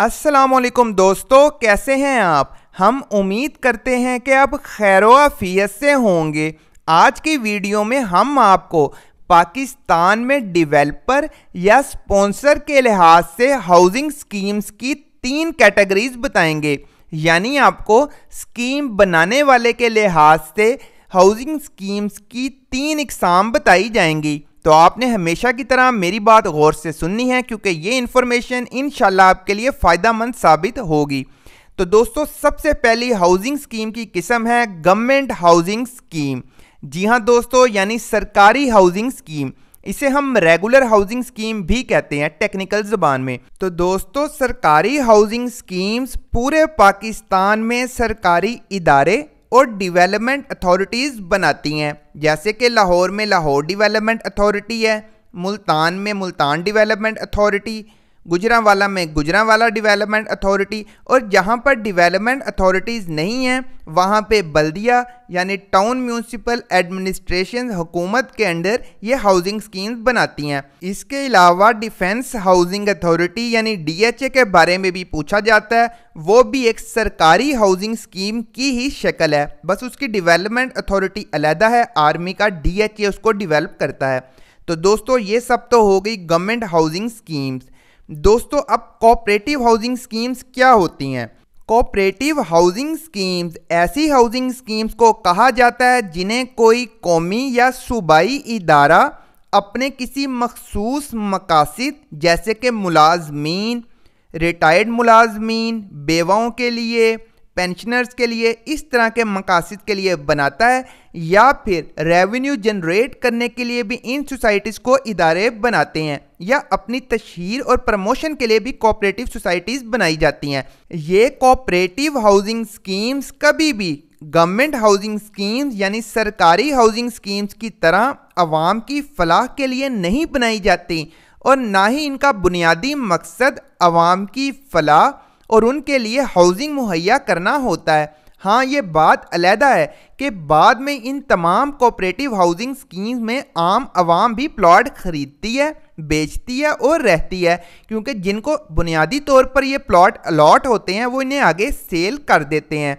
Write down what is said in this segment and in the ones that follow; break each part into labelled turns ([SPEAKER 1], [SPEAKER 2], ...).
[SPEAKER 1] असलकुम दोस्तों कैसे हैं आप हम उम्मीद करते हैं कि आप खैरवाफियत से होंगे आज की वीडियो में हम आपको पाकिस्तान में डेवलपर या स्पॉन्सर के लिहाज से हाउसिंग स्कीम्स की तीन कैटेगरीज बताएंगे यानी आपको स्कीम बनाने वाले के लिहाज से हाउसिंग स्कीम्स की तीन इकसाम बताई जाएंगी तो आपने हमेशा की तरह मेरी बात गौर से सुननी है क्योंकि ये इन्फॉर्मेशन इन आपके लिए फ़ायदा मंद साबित होगी तो दोस्तों सबसे पहली हाउसिंग स्कीम की किस्म है गवर्नमेंट हाउसिंग स्कीम जी हाँ दोस्तों यानी सरकारी हाउसिंग स्कीम इसे हम रेगुलर हाउसिंग स्कीम भी कहते हैं टेक्निकल ज़बान में तो दोस्तों सरकारी हाउसिंग स्कीम्स पूरे पाकिस्तान में सरकारी इदारे और डिवेलपमेंट अथॉरिटीज़ बनाती हैं जैसे कि लाहौर में लाहौर डिवेलपमेंट अथॉरिटी है मुल्तान में मुल्तान डिवेलपमेंट अथॉरिटी गुजरावाला में गुजरावाला डेवलपमेंट अथॉरिटी और जहां पर डेवलपमेंट अथॉरिटीज़ नहीं हैं वहां पे बल्दिया यानी टाउन म्यूनसिपल एडमिनिस्ट्रेशन हुकूमत के अंडर ये हाउसिंग स्कीम्स बनाती हैं इसके अलावा डिफेंस हाउसिंग अथॉरिटी यानी डीएचए के बारे में भी पूछा जाता है वो भी एक सरकारी हाउसिंग स्कीम की ही शक्ल है बस उसकी डिवेलपमेंट अथॉरिटी अलहदा है आर्मी का डी उसको डिवेलप करता है तो दोस्तों ये सब तो हो गई गवर्नमेंट हाउसिंग स्कीम्स दोस्तों अब कॉपरेटिव हाउसिंग स्कीम्स क्या होती हैं कोऑपरेटिव हाउसिंग स्कीम्स ऐसी हाउसिंग स्कीम्स को कहा जाता है जिन्हें कोई कौमी या सूबाई इदारा अपने किसी मखसूस मकासद जैसे कि मुलाजमीन रिटायर्ड मुलाजमीन बेवाओं के लिए पेंशनर्स के लिए इस तरह के मकासद के लिए बनाता है या फिर रेवेन्यू जनरेट करने के लिए भी इन सोसाइटीज़ को इदारे बनाते हैं या अपनी तशहर और प्रमोशन के लिए भी कोऑपरेटिव सोसाइटीज़ बनाई जाती हैं ये कोऑपरेटिव हाउसिंग स्कीम्स कभी भी गवर्नमेंट हाउसिंग स्कीम्स यानी सरकारी हाउसिंग स्कीम्स की तरह आवाम की फलाह के लिए नहीं बनाई जाती और ना ही इनका बुनियादी मकसद आवाम की फलाह और उनके लिए हाउसिंग मुहैया करना होता है हाँ ये बात अलहदा है कि बाद में इन तमाम कोऑपरेटिव हाउसिंग स्कीम्स में आम आवाम भी प्लॉट ख़रीदती है बेचती है और रहती है क्योंकि जिनको बुनियादी तौर पर ये प्लॉट अलॉट होते हैं वो इन्हें आगे सेल कर देते हैं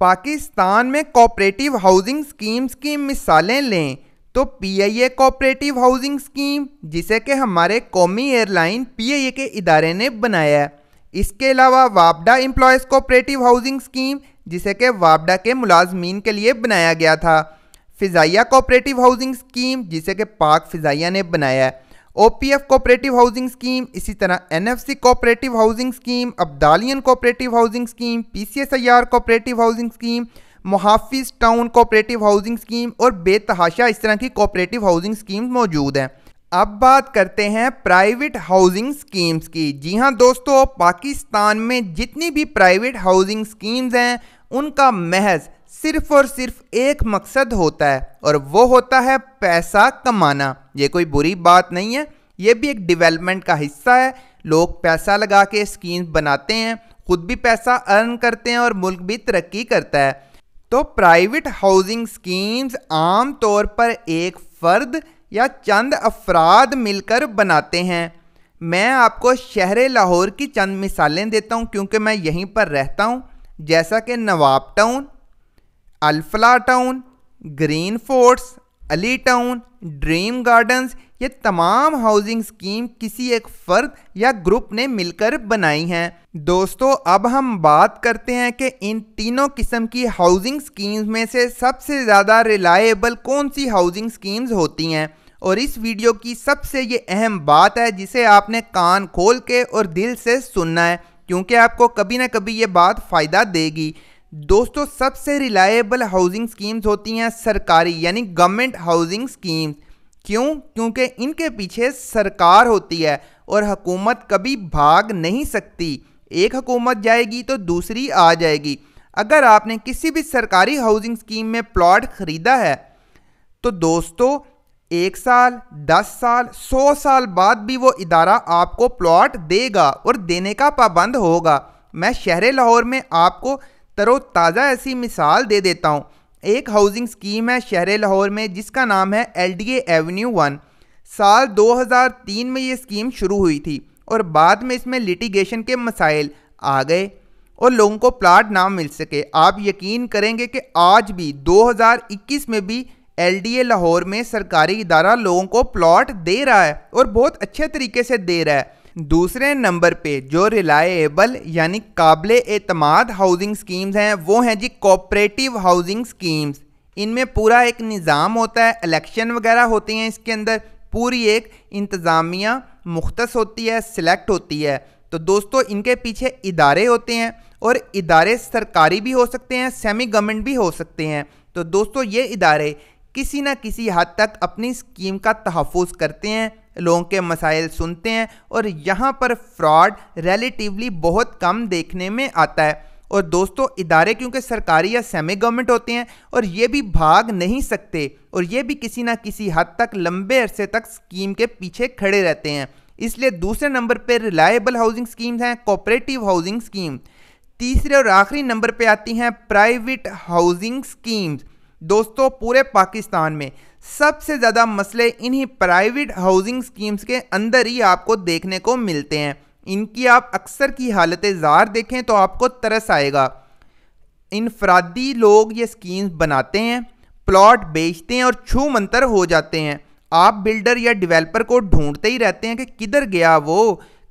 [SPEAKER 1] पाकिस्तान में कोऑपरेटिव हाउसिंग स्कीम्स की मिसालें लें तो P I A cooperative housing scheme जिसे कि हमारे कौमी एयरलाइन पी आई ए के इदारे ने बनाया है इसके अलावा वापडा एम्प्लॉयज़ कोऑपरेटिव हाउसिंग स्कीम जिसे के वापडा के मुलाजमीन के लिए बनाया गया था फ़िज़ाइया कोऑपरेटिव हाउसिंग स्कीम जिसे के पाक फ़िज़ाइया ने बनाया O P F cooperative housing scheme इसी तरह N F C cooperative housing scheme Abdalian cooperative housing scheme P C S I R cooperative housing scheme Muhafiz town cooperative housing scheme और बेतहाशा इस तरह की कोऑपरेटिव हाउसिंग स्कीम मौजूद हैं अब बात करते हैं प्राइवेट हाउसिंग स्कीम्स की जी हाँ दोस्तों पाकिस्तान में जितनी भी प्राइवेट हाउसिंग स्कीम्स हैं उनका महज सिर्फ और सिर्फ एक मकसद होता है और वो होता है पैसा कमाना ये कोई बुरी बात नहीं है ये भी एक डेवलपमेंट का हिस्सा है लोग पैसा लगा के स्कीम्स बनाते हैं खुद भी पैसा अर्न करते हैं और मुल्क भी तरक्की करता है तो प्राइवेट हाउसिंग स्कीम्स आम तौर पर एक फ़र्द या चंद अफराद मिलकर बनाते हैं मैं आपको शहर लाहौर की चंद मिसालें देता हूँ क्योंकि मैं यहीं पर रहता हूँ जैसा कि Nawab town Alfalah town green forts Ali town dream gardens ये तमाम हाउसिंग स्कीम किसी एक फ़र्द या ग्रुप ने मिलकर बनाई हैं दोस्तों अब हम बात करते हैं कि इन तीनों किस्म की हाउसिंग स्कीम्स में से सबसे ज़्यादा रिलायबल कौन सी हाउसिंग स्कीम्स होती हैं और इस वीडियो की सबसे ये अहम बात है जिसे आपने कान खोल के और दिल से सुनना है क्योंकि आपको कभी ना कभी ये बात फ़ायदा देगी दोस्तों सबसे रिलायबल हाउसिंग स्कीम्स होती हैं सरकारी यानी गवर्नमेंट हाउसिंग स्कीम्स क्यों क्योंकि इनके पीछे सरकार होती है और हकूमत कभी भाग नहीं सकती एक हकूमत जाएगी तो दूसरी आ जाएगी अगर आपने किसी भी सरकारी हाउसिंग स्कीम में प्लॉट ख़रीदा है तो दोस्तों एक साल दस साल सौ साल बाद भी वो इदारा आपको प्लॉट देगा और देने का पाबंद होगा मैं शहर लाहौर में आपको तरोताज़ा ऐसी मिसाल दे देता हूँ एक हाउसिंग स्कीम है शहर लाहौर में जिसका नाम है एल डी एवेन्यू वन साल 2003 में ये स्कीम शुरू हुई थी और बाद में इसमें लिटिगेशन के मसाइल आ गए और लोगों को प्लाट ना मिल सके आप यकीन करेंगे कि आज भी 2021 में भी एलडीए लाहौर में सरकारी इदारा लोगों को प्लॉट दे रहा है और बहुत अच्छे तरीके से दे रहा है दूसरे नंबर पे जो रिलायबल यानी काबिल एतमाद हाउसिंग स्कीम्स हैं वो हैं जी कोऑपरेटिव हाउसिंग स्कीम्स इनमें पूरा एक निज़ाम होता है इलेक्शन वगैरह होती हैं इसके अंदर पूरी एक इंतज़ामिया मुख्त होती है सिलेक्ट होती है तो दोस्तों इनके पीछे इदारे होते हैं और इदारे सरकारी भी हो सकते हैं सेमी गवर्नमेंट भी हो सकते हैं तो दोस्तों ये इदारे किसी न किसी हद तक अपनी स्कीम का तहफ़ करते हैं लोगों के मसाइल सुनते हैं और यहाँ पर फ्रॉड रिलेटिवली बहुत कम देखने में आता है और दोस्तों इदारे क्योंकि सरकारी या सेमी गवर्नमेंट होते हैं और ये भी भाग नहीं सकते और ये भी किसी ना किसी हद तक लंबे अरसे तक स्कीम के पीछे खड़े रहते हैं इसलिए दूसरे नंबर पर रिलायबल हाउसिंग स्कीम्स हैं कोऑपरेटिव हाउसिंग स्कीम तीसरे और आखिरी नंबर पर आती हैं प्राइवेट हाउसिंग स्कीम्स दोस्तों पूरे पाकिस्तान में सबसे ज़्यादा मसले इन्हीं प्राइवेट हाउसिंग स्कीम्स के अंदर ही आपको देखने को मिलते हैं इनकी आप अक्सर की हालत ज़ार देखें तो आपको तरस आएगा इनफरादी लोग ये स्कीम्स बनाते हैं प्लॉट बेचते हैं और छू मंतर हो जाते हैं आप बिल्डर या डेवलपर को ढूंढते ही रहते हैं कि किधर गया वो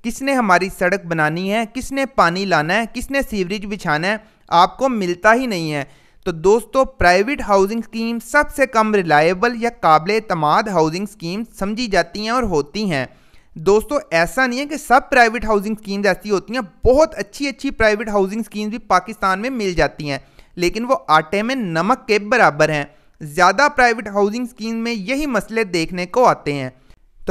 [SPEAKER 1] किसने हमारी सड़क बनानी है किसने पानी लाना है किसने सीवरेज बिछाना है आपको मिलता ही नहीं है तो दोस्तों प्राइवेट हाउसिंग स्कीम सबसे कम रिलायबल या काबिल तमाद हाउसिंग स्कीम समझी जाती हैं और होती हैं दोस्तों ऐसा नहीं है कि सब प्राइवेट हाउसिंग स्कीम्स ऐसी होती हैं बहुत अच्छी अच्छी प्राइवेट हाउसिंग स्कीम्स भी पाकिस्तान में मिल जाती हैं लेकिन वो आटे में नमक के बराबर हैं ज़्यादा प्राइवेट हाउसिंग स्कीम में यही मसले देखने को आते हैं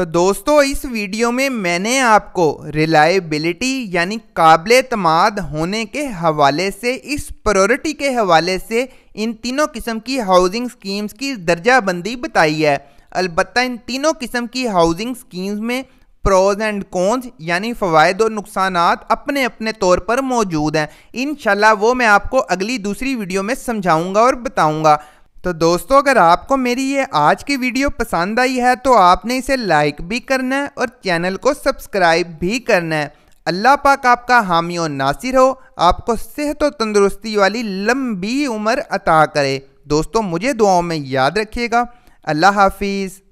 [SPEAKER 1] तो दोस्तों इस वीडियो में मैंने आपको रिलायबिलिटी यानी काबिल तमाद होने के हवाले से इस प्रायोरिटी के हवाले से इन तीनों किस्म की हाउसिंग स्कीम्स की दर्जाबंदी बताई है अलबत् इन तीनों किस्म की हाउसिंग स्कीम्स में प्रोज एंड कॉन्स यानी फ़वाद और नुकसान अपने अपने तौर पर मौजूद हैं इन वो मैं आपको अगली दूसरी वीडियो में समझाऊँगा और बताऊँगा तो दोस्तों अगर आपको मेरी ये आज की वीडियो पसंद आई है तो आपने इसे लाइक भी करना है और चैनल को सब्सक्राइब भी करना है अल्लाह पाक आपका हामी और नासिर हो आपको सेहत और तंदुरुस्ती वाली लंबी उम्र अता करे दोस्तों मुझे दुआओं में याद रखिएगा अल्लाह हाफिज़